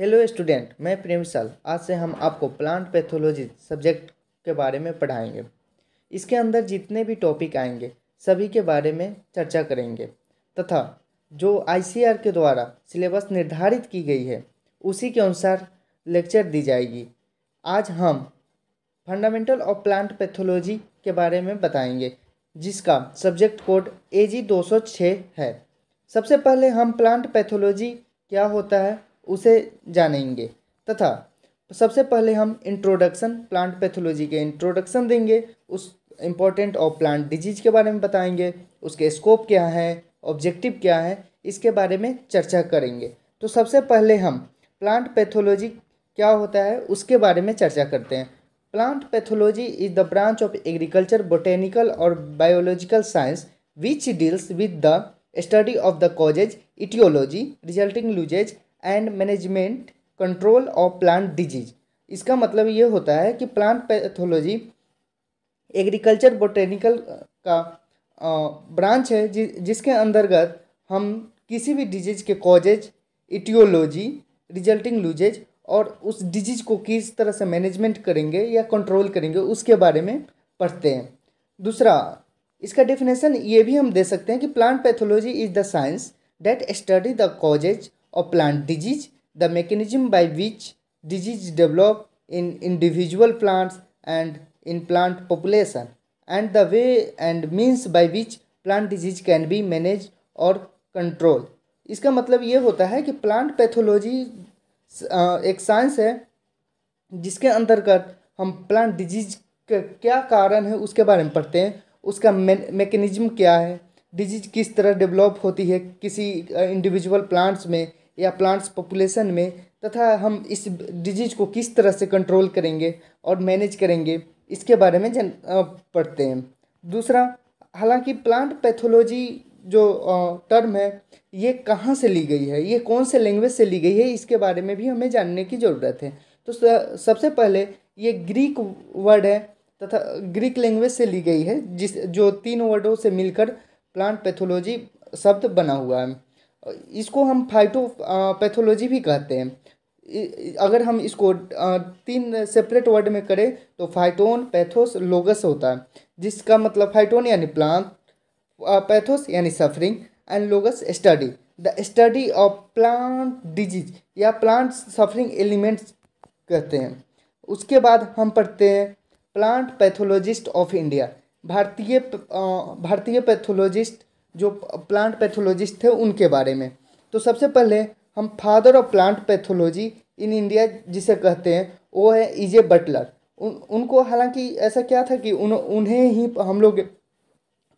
Hello student मैं प्रेम आज से हम आपको प्लांट पैथोलॉजी सब्जेक्ट के बारे में पढ़ाएंगे इसके अंदर जितने भी टॉपिक आएंगे सभी के बारे में चर्चा करेंगे तथा जो आईसीआर के द्वारा सिलेबस निर्धारित की गई है उसी के अनुसार लेक्चर दी जाएगी आज हम फंडामेंटल ऑफ प्लांट पैथोलॉजी के बारे में बताएंगे जिसका सब्जेक्ट कोड ए जी है सबसे पहले हम प्लांट पैथोलॉजी क्या होता है उसे जानेंगे तथा सबसे पहले हम इंट्रोडक्शन प्लांट पैथोलॉजी के इंट्रोडक्शन देंगे उस इम्पॉर्टेंट ऑफ प्लांट डिजीज के बारे में बताएंगे उसके स्कोप क्या है ऑब्जेक्टिव क्या है इसके बारे में चर्चा करेंगे तो सबसे पहले हम प्लांट पैथोलॉजी क्या होता है उसके बारे में चर्चा करते हैं plant pathology is the branch of agriculture botanical और biological science which deals with the study of the causes etiology resulting losses and management control of plant disease इसका मतलब ये होता है कि प्लांट पैथोलॉजी एग्रीकल्चर बोटेनिकल का branch uh, है जि, जिसके अंतर्गत हम किसी भी डिजीज के कॉजेज इटियोलॉजी रिजल्टिंग लूजेज और उस डिजीज को किस तरह से मैनेजमेंट करेंगे या कंट्रोल करेंगे उसके बारे में पढ़ते हैं दूसरा इसका डेफिनेशन ये भी हम दे सकते हैं कि plant pathology is the science that study the causes of plant disease, the mechanism by which disease develop in individual plants and in plant population, and the way and means by which plant disease can be managed or controlled. इसका मतलब ये होता है कि plant pathology एक science है जिसके अंतर्गत हम प्लांट डिजीज का क्या कारण है उसके बारे में पढ़ते हैं उसका मेकनिज़म क्या है डिजीज किस तरह डेवलप होती है किसी इंडिविजुअल प्लांट्स में या प्लांट्स पॉपुलेशन में तथा हम इस डिजीज़ को किस तरह से कंट्रोल करेंगे और मैनेज करेंगे इसके बारे में जन पढ़ते हैं दूसरा हालांकि प्लांट पैथोलॉजी जो टर्म है ये कहाँ से ली गई है ये कौन से लैंग्वेज से ली गई है इसके बारे में भी हमें जानने की ज़रूरत है तो सबसे पहले ये ग्रीक वर्ड है तथा ग्रीक लैंग्वेज से ली गई है जिस जो तीन वर्डों से मिलकर प्लांट पैथोलॉजी शब्द बना हुआ है इसको हम फाइटो पैथोलॉजी भी कहते हैं अगर हम इसको तीन सेपरेट वर्ड में करें तो फाइटोन पैथोस लोगस होता है जिसका मतलब फाइटोन यानी प्लांट पैथोस यानी suffering and logos study the study of plant disease या प्लांट सफरिंग एलिमेंट्स कहते हैं उसके बाद हम पढ़ते हैं प्लांट पैथोलॉजिस्ट ऑफ इंडिया भारतीय भारतीय पैथोलॉजिस्ट जो प्लांट पैथोलॉजिस्ट थे उनके बारे में तो सबसे पहले हम father of plant pathology in India जिसे कहते हैं वो है इजे e बटलर उन उनको हालांकि ऐसा क्या था कि उन उन्हें ही हम लोग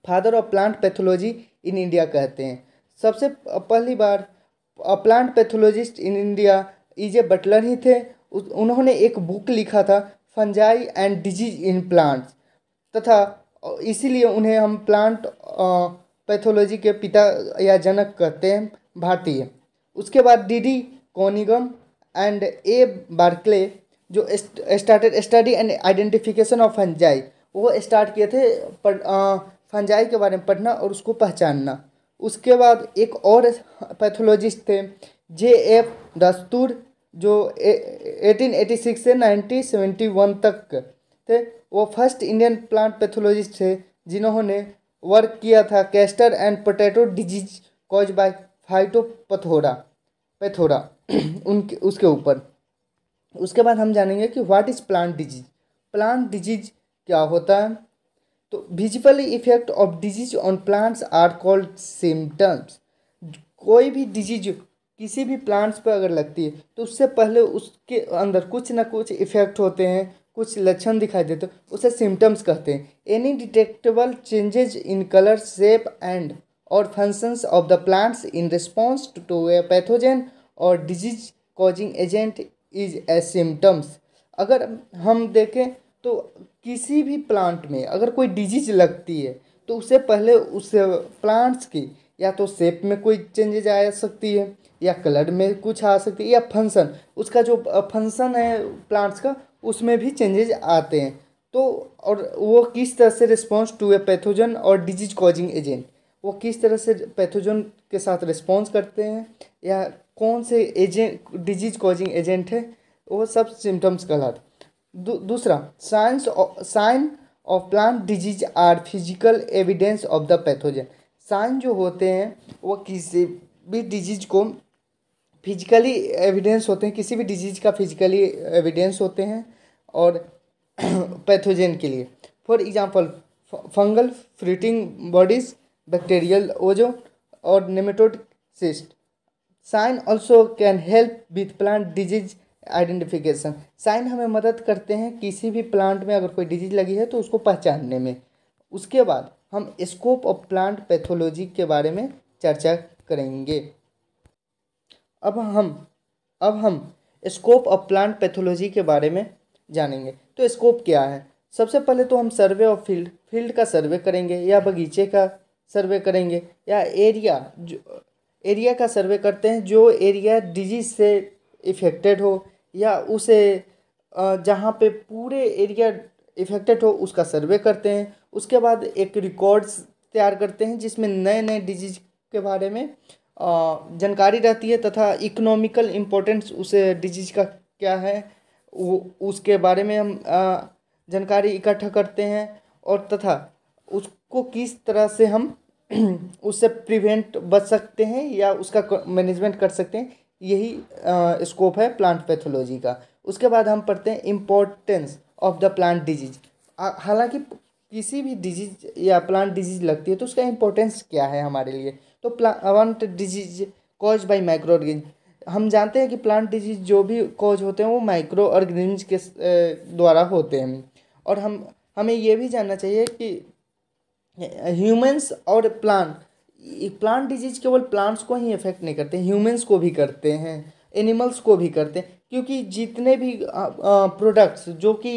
father of plant pathology in India कहते हैं सबसे पहली बार plant pathologist in India E J Butler ही थे उन्होंने एक बुक लिखा था fungi and disease in plants तथा इसीलिए उन्हें हम प्लांट पैथोलॉजी के पिता या जनक कहते हैं भारतीय उसके बाद D D Cunningham and A Barclay जो started study and identification of fungi वो स्टार्ट किए थे फंजाई के बारे में पढ़ना और उसको पहचानना उसके बाद एक और पैथोलॉजिस्ट थे जे एफ दस्तूर जो एटीन एटी सिक्स से नाइनटीन सेवेंटी वन तक थे वो फर्स्ट इंडियन प्लांट पैथोलॉजिस्ट थे जिन्होंने वर्क किया था castor and potato disease cause by phytophthora पैथोरा उनके उसके ऊपर उसके बाद हम जानेंगे कि what is plant disease plant disease क्या होता है तो visible effect of disease on plants are called symptoms कोई भी डिजीज किसी भी प्लांट्स पर अगर लगती है तो उससे पहले उसके अंदर कुछ ना कुछ इफेक्ट होते हैं कुछ लक्षण दिखाई देते तो उसे सिम्टम्स कहते हैं any detectable changes in colour shape and और functions of the plants in response to a pathogen और disease causing agent is a symptoms अगर हम देखें तो किसी भी प्लांट में अगर कोई डिजीज लगती है तो उससे पहले उस प्लांट्स की या तो शेप में कोई चेंजेज आ सकती है या कलर में कुछ आ सकती है या फंक्शन उसका जो फंक्शन है प्लांट्स का उसमें भी चेंजेज आते हैं तो और वो किस तरह से रिस्पॉन्स टू ए पैथोजन और डिजीज कॉजिंग एजेंट वो किस तरह से पैथोजन के साथ रिस्पॉन्स करते हैं या कौन से एजेंट डिजीज कॉजिंग एजेंट है वो सब सिम्टम्स कहलाते दू, दूसरा science sign of plant disease are physical evidence of the pathogen sign जो होते हैं वो किसी भी डिजीज को फिजिकली एविडेंस होते हैं किसी भी डिजीज का फिजिकली एविडेंस होते हैं और पैथोजेन के लिए for example fungal fruiting bodies bacterial ooze और nematode cyst sign also can help with plant disease identification sign हमें मदद करते हैं किसी भी प्लांट में अगर कोई डिजीज लगी है तो उसको पहचानने में उसके बाद हम स्कोप ऑफ प्लांट पैथोलॉजी के बारे में चर्चा करेंगे अब हम अब हम स्कोप ऑफ प्लांट पैथोलॉजी के बारे में जानेंगे तो स्कोप क्या है सबसे पहले तो हम सर्वे ऑफ फील्ड फील्ड का सर्वे करेंगे या बगीचे का सर्वे करेंगे या एरिया जो एरिया का सर्वे करते हैं जो एरिया डिजीज से इफेक्टेड हो या उसे जहाँ पे पूरे एरिया इफेक्टेड हो उसका सर्वे करते हैं उसके बाद एक रिकॉर्ड्स तैयार करते हैं जिसमें नए नए डिजीज के बारे में जानकारी रहती है तथा इकोनॉमिकल इम्पोर्टेंस उस डिजीज का क्या है वो उसके बारे में हम जानकारी इकट्ठा करते हैं और तथा उसको किस तरह से हम उससे प्रिवेंट बच सकते हैं या उसका मैनेजमेंट कर सकते हैं यही स्कोप है प्लांट पैथोलॉजी का उसके बाद हम पढ़ते हैं importance of the plant disease हालांकि किसी भी डिजीज या प्लांट डिजीज लगती है तो उसका इम्पोर्टेंस क्या है हमारे लिए तो plant disease cause by micro हम जानते हैं कि प्लांट डिजीज जो भी कॉज होते हैं वो माइक्रो ऑर्गेनिम्स के द्वारा होते हैं और हम हमें ये भी जानना चाहिए कि ह्यूमंस और प्लांट प्लांट डिजीज केवल प्लांट्स को ही इफेक्ट नहीं करते ह्यूमंस को भी करते हैं एनिमल्स को भी करते हैं क्योंकि जितने भी प्रोडक्ट्स जो कि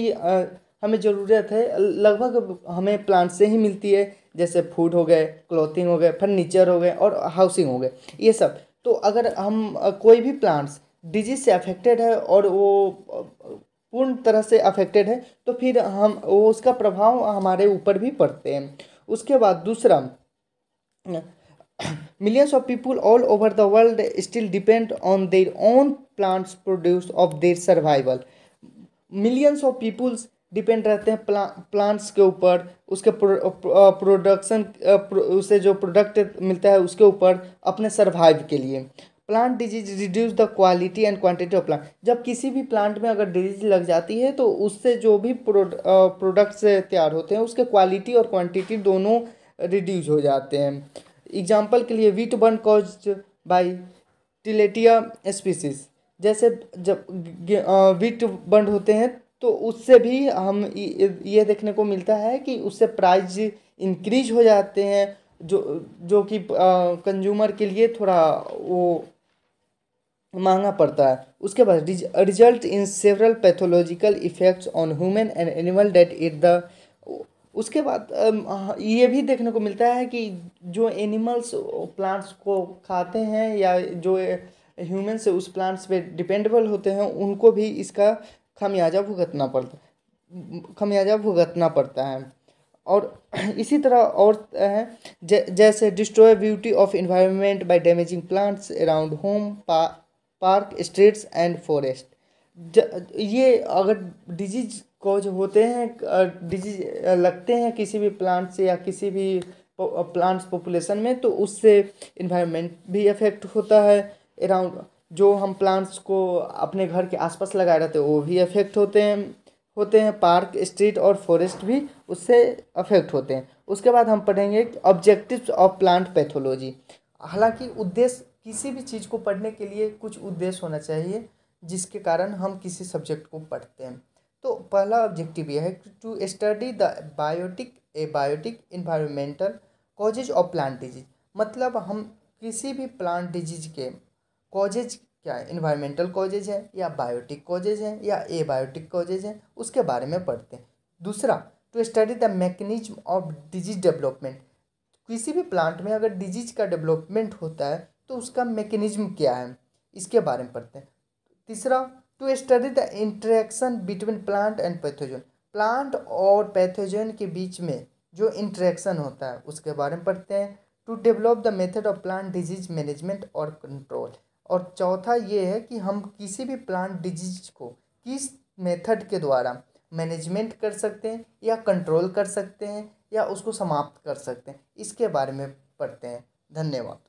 हमें ज़रूरत है लगभग हमें प्लांट से ही मिलती है जैसे फूड हो गए क्लोथिंग हो गए फर्नीचर हो गए और हाउसिंग हो गए ये सब तो अगर हम कोई भी प्लांट्स डिजीज से अफेक्टेड है और वो पूर्ण तरह से अफेक्टेड है तो फिर हम वो उसका प्रभाव हमारे ऊपर भी पड़ते हैं उसके बाद दूसरा millions of people all over the world still depend on their own plants produce of their survival millions of peoples depend रहते हैं प्ला प्लांट्स के ऊपर उसके प्रोडक्शन उसे जो प्रोडक्ट मिलता है उसके ऊपर अपने सर्वाइव के लिए plant disease reduce the quality and quantity of plant जब किसी भी प्लांट में अगर डिजीज लग जाती है तो उससे जो भी प्रोडक्ट्स तैयार होते हैं उसके क्वालिटी और क्वांटिटी दोनों रिड्यूज हो जाते हैं एग्जाम्पल के लिए wheat burn cause by Tilletia species जैसे जब वीट बर्न होते हैं तो उससे भी हम ये देखने को मिलता है कि उससे प्राइज इंक्रीज हो जाते हैं जो जो कि कंज्यूमर के लिए थोड़ा वो महंगा पड़ता है उसके बाद result in several pathological effects on human and animal that it the उसके बाद ये भी देखने को मिलता है कि जो एनिमल्स प्लांट्स को खाते हैं या जो ह्यूमन से उस प्लांट्स पे डिपेंडेबल होते हैं उनको भी इसका खामियाजा भुगतना पड़ता खमियाजा भुगतना पड़ता है और इसी तरह और है जै, जैसे destroy beauty of environment by damaging plants around home पा, पार्क स्ट्रीट्स एंड फॉरेस्ट ये अगर डिजीज कॉज होते हैं डिजीज लगते हैं किसी भी प्लांट से या किसी भी प्लांट्स पॉपुलेशन में तो उससे इन्वायरमेंट भी अफेक्ट होता है अराउंड जो हम प्लांट्स को अपने घर के आसपास लगाए रहते हैं वो भी अफेक्ट होते हैं होते हैं पार्क स्ट्रीट और फॉरेस्ट भी उससे अफेक्ट होते हैं उसके बाद हम पढ़ेंगे ऑब्जेक्टिव्स ऑफ प्लांट पैथोलॉजी हालांकि उद्देश्य किसी भी चीज़ को पढ़ने के लिए कुछ उद्देश्य होना चाहिए जिसके कारण हम किसी सब्जेक्ट को पढ़ते हैं तो पहला ऑब्जेक्टिव यह है to study the biotic a biotic environmental causes of plant disease मतलब हम किसी भी प्लांट डिजीज के कॉजेज क्या है इन्वायरमेंटल कॉजेज है या बायोटिक कॉजेज है या ए बायोटिक कॉजेज है उसके बारे में पढ़ते हैं दूसरा to study the mechanism of disease development किसी भी प्लांट में अगर डिजीज का डेवलपमेंट होता है तो उसका मैकेनिज्म क्या है इसके बारे में पढ़ते हैं तीसरा to study the interaction between plant and pathogen plant और पैथोजन के बीच में जो इंट्रैक्शन होता है उसके बारे में पढ़ते हैं to develop the method of plant disease management और कंट्रोल और चौथा ये है कि हम किसी भी प्लांट डिजीज को किस मेथड के द्वारा मैनेजमेंट कर सकते हैं या कंट्रोल कर सकते हैं या उसको समाप्त कर सकते हैं इसके बारे में पढ़ते हैं धन्यवाद